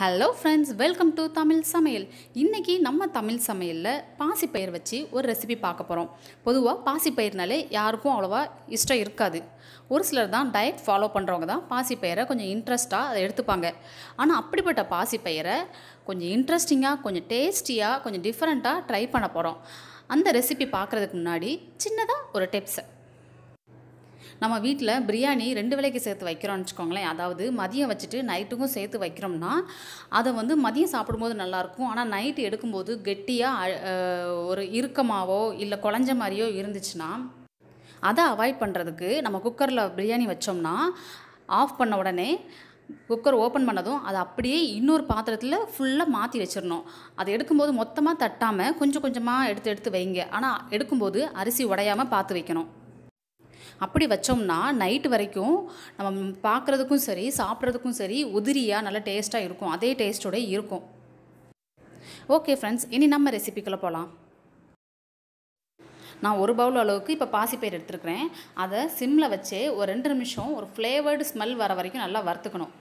hello friends welcome to Tamil Samayal இன்றைக்கி நம்ம தமிழ் சமையலில் பாசிப்பயிர் வச்சு ஒரு ரெசிபி பார்க்க போகிறோம் பொதுவாக பாசிப்பயிர்னாலே யாருக்கும் அவ்வளோவா இஷ்டம் இருக்காது ஒரு சிலர் தான் டயட் ஃபாலோ பண்ணுறவங்க தான் பாசிப்பயிரை கொஞ்சம் இன்ட்ரெஸ்ட்டாக அதை எடுத்துப்பாங்க ஆனால் அப்படிப்பட்ட பாசிப்பயிரை கொஞ்சம் இன்ட்ரெஸ்டிங்காக கொஞ்சம் டேஸ்டியாக கொஞ்சம் டிஃப்ரெண்ட்டாக ட்ரை பண்ண போகிறோம் அந்த ரெசிபி பார்க்குறதுக்கு முன்னாடி சின்னதாக ஒரு டிப்ஸை நம்ம வீட்டில் பிரியாணி ரெண்டு வேலைக்கு சேர்த்து வைக்கிறோம்னு வச்சுக்கோங்களேன் அதாவது மதியம் வச்சுட்டு நைட்டுக்கும் சேர்த்து வைக்கிறோம்னா அதை வந்து மதியம் சாப்பிடும்போது நல்லாயிருக்கும் ஆனால் நைட்டு எடுக்கும்போது கெட்டியாக ஒரு இறுக்கமாகவோ இல்லை குழஞ்ச மாதிரியோ இருந்துச்சுன்னா அதை அவாய்ட் பண்ணுறதுக்கு நம்ம குக்கரில் பிரியாணி வச்சோம்னா ஆஃப் பண்ண உடனே குக்கர் ஓப்பன் பண்ணதும் அதை அப்படியே இன்னொரு பாத்திரத்தில் ஃபுல்லாக மாற்றி வச்சிடணும் அதை எடுக்கும்போது மொத்தமாக தட்டாமல் கொஞ்சம் கொஞ்சமாக எடுத்து எடுத்து வைங்க ஆனால் எடுக்கும்போது அரிசி உடையாமல் பார்த்து வைக்கணும் அப்படி வச்சோம்னா நைட்டு வரைக்கும் நம்ம பார்க்குறதுக்கும் சரி சாப்பிட்றதுக்கும் சரி உதிரியாக நல்லா டேஸ்ட்டாக இருக்கும் அதே டேஸ்ட்டோடய இருக்கும் ஓகே ஃப்ரெண்ட்ஸ் இனி நம்ம ரெசிபிக்குள்ளே போகலாம் நான் ஒரு பவுல் அளவுக்கு இப்போ பாசிப்பயிர் எடுத்துருக்குறேன் அதை சிம்மில் வச்சு ஒரு ரெண்டு நிமிஷம் ஒரு ஃப்ளேவர்டு ஸ்மெல் வர வரைக்கும் நல்லா வறுத்துக்கணும்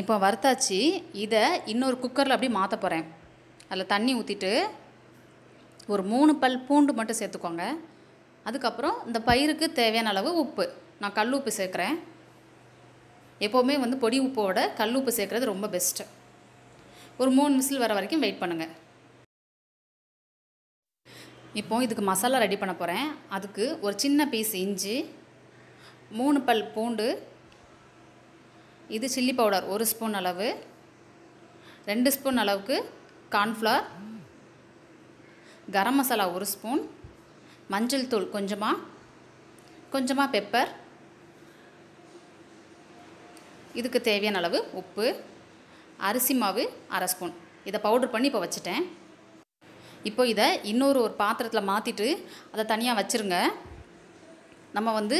இப்போ வறுத்தாச்சு இதை இன்னொரு குக்கரில் அப்படி மாற்ற போகிறேன் அதில் தண்ணி ஊற்றிட்டு ஒரு மூணு பல் பூண்டு மட்டும் சேர்த்துக்கோங்க அதுக்கப்புறம் இந்த பயிருக்கு தேவையான அளவு உப்பு நான் கல் உப்பு சேர்க்குறேன் எப்போவுமே வந்து பொடி உப்போட கல் உப்பு சேர்க்குறது ரொம்ப பெஸ்ட்டு ஒரு மூணு விசில் வர வரைக்கும் வெயிட் பண்ணுங்கள் இப்போ இதுக்கு மசாலா ரெடி பண்ண போகிறேன் அதுக்கு ஒரு சின்ன பீஸ் இஞ்சி மூணு பல் பூண்டு இது சில்லி பவுடர் ஒரு ஸ்பூன் அளவு ரெண்டு ஸ்பூன் அளவுக்கு கார்ன்ஃப்ளவர் கரம் மசாலா ஒரு ஸ்பூன் மஞ்சள் தூள் கொஞ்சமாக கொஞ்சமாக பெப்பர் இதுக்கு தேவையான அளவு உப்பு அரிசி மாவு அரை ஸ்பூன் இதை பவுடர் பண்ணி இப்போ வச்சுட்டேன் இப்போ இதை இன்னொரு ஒரு பாத்திரத்தில் மாற்றிட்டு அதை தனியாக வச்சுருங்க நம்ம வந்து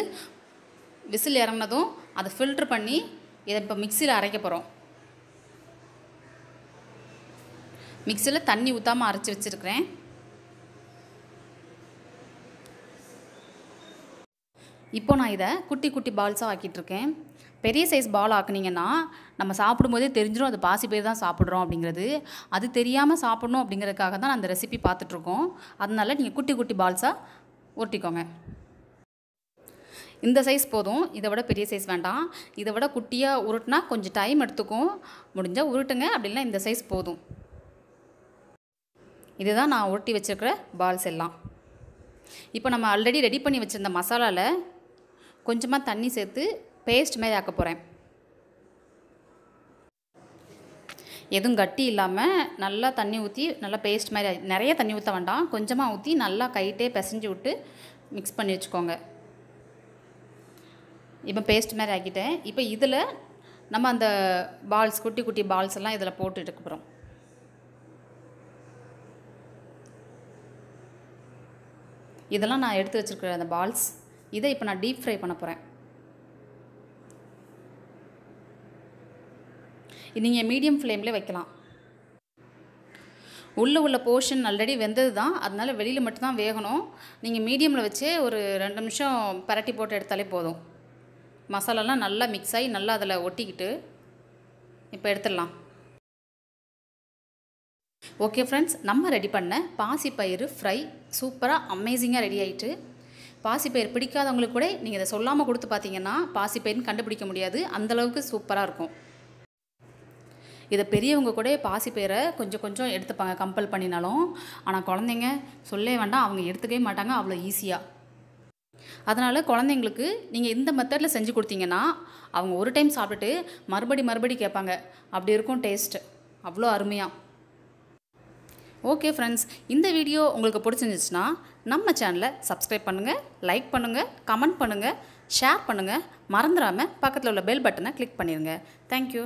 விசில் இறங்கினதும் அதை ஃபில்ட்ரு பண்ணி இதை இப்போ மிக்சியில் அரைக்க போகிறோம் மிக்சியில் தண்ணி ஊற்றாமல் அரைச்சி வச்சுருக்கிறேன் இப்போ நான் இதை குட்டி குட்டி பால்ஸாக ஆக்கிட்டுருக்கேன் பெரிய சைஸ் பால் ஆக்குனீங்கன்னா நம்ம சாப்பிடும்போதே தெரிஞ்சிடும் அது பாசி பேர் தான் சாப்பிட்றோம் அப்படிங்கிறது அது தெரியாமல் சாப்பிட்ணும் அப்படிங்கிறதுக்காக தான் நான் அந்த ரெசிபி பார்த்துட்ருக்கோம் அதனால் நீங்கள் குட்டி குட்டி பால்ஸாக ஒட்டிக்கோங்க இந்த சைஸ் போதும் இதை விட பெரிய சைஸ் வேண்டாம் இதை விட குட்டியாக உருட்டினா கொஞ்சம் டைம் எடுத்துக்கும் முடிஞ்சால் உருட்டுங்க அப்படின்னா இந்த சைஸ் போதும் இதுதான் நான் உருட்டி வச்சுருக்கிற பால்ஸ் எல்லாம் இப்போ நம்ம ஆல்ரெடி ரெடி பண்ணி வச்சுருந்த மசாலாவில் கொஞ்சமாக தண்ணி சேர்த்து பேஸ்ட் மாதிரி ஆக்க போகிறேன் எதுவும் கட்டி இல்லாமல் நல்லா தண்ணி ஊற்றி நல்லா பேஸ்ட் மாதிரி நிறைய தண்ணி ஊற்ற வேண்டாம் கொஞ்சமாக ஊற்றி நல்லா கைட்டே பிசைஞ்சு விட்டு மிக்ஸ் பண்ணி வச்சுக்கோங்க இப்போ பேஸ்ட் மாதிரி ஆக்கிட்டேன் இப்போ இதில் நம்ம அந்த பால்ஸ் குட்டி குட்டி பால்ஸ் எல்லாம் இதில் போட்டு போகிறோம் இதெல்லாம் நான் எடுத்து வச்சுருக்கிறேன் அந்த பால்ஸ் இதை இப்போ நான் டீப் ஃப்ரை பண்ண போகிறேன் நீங்கள் மீடியம் ஃப்ளேமில் வைக்கலாம் உள்ளே உள்ள போர்ஷன் ஆல்ரெடி வெந்தது தான் அதனால் வெளியில் மட்டும்தான் வேகணும் நீங்கள் மீடியமில் வச்சே ஒரு ரெண்டு நிமிஷம் பரட்டி போட்டு எடுத்தாலே போதும் மசாலாலாம் நல்லா மிக்ஸ் ஆகி நல்லா அதில் ஒட்டிக்கிட்டு இப்போ எடுத்துடலாம் ஓகே ஃப்ரெண்ட்ஸ் நம்ம ரெடி பண்ண பாசிப்பயிறு ஃப்ரை சூப்பராக அமேசிங்காக ரெடி ஆகிட்டு பாசிப்பயிர் பிடிக்காதவங்களுக்கு கூட நீங்கள் இதை சொல்லாமல் கொடுத்து பார்த்தீங்கன்னா பாசிப்பயிர்னு கண்டுபிடிக்க முடியாது அந்தளவுக்கு சூப்பராக இருக்கும் இதை பெரியவங்க கூட பாசிப்பயிரை கொஞ்சம் கொஞ்சம் எடுத்துப்பாங்க கம்பல் பண்ணினாலும் ஆனால் குழந்தைங்க சொல்லவே வேண்டாம் அவங்க எடுத்துக்கவே மாட்டாங்க அவ்வளோ ஈஸியாக அதனால் குழந்தைங்களுக்கு நீங்கள் இந்த மெத்தடில் செஞ்சு கொடுத்தீங்கன்னா அவங்க ஒரு டைம் சாப்பிட்டுட்டு மறுபடி மறுபடி கேட்பாங்க அப்படி இருக்கும் டேஸ்ட்டு அவ்வளோ அருமையாக ஓகே ஃப்ரெண்ட்ஸ் இந்த வீடியோ உங்களுக்கு பிடிச்சிருந்துச்சுன்னா நம்ம சேனலை சப்ஸ்கிரைப் பண்ணுங்கள் லைக் பண்ணுங்கள் கமெண்ட் பண்ணுங்கள் ஷேர் பண்ணுங்கள் மறந்துடாமல் பக்கத்தில் உள்ள பெல் பட்டனை கிளிக் பண்ணிடுங்க தேங்க்யூ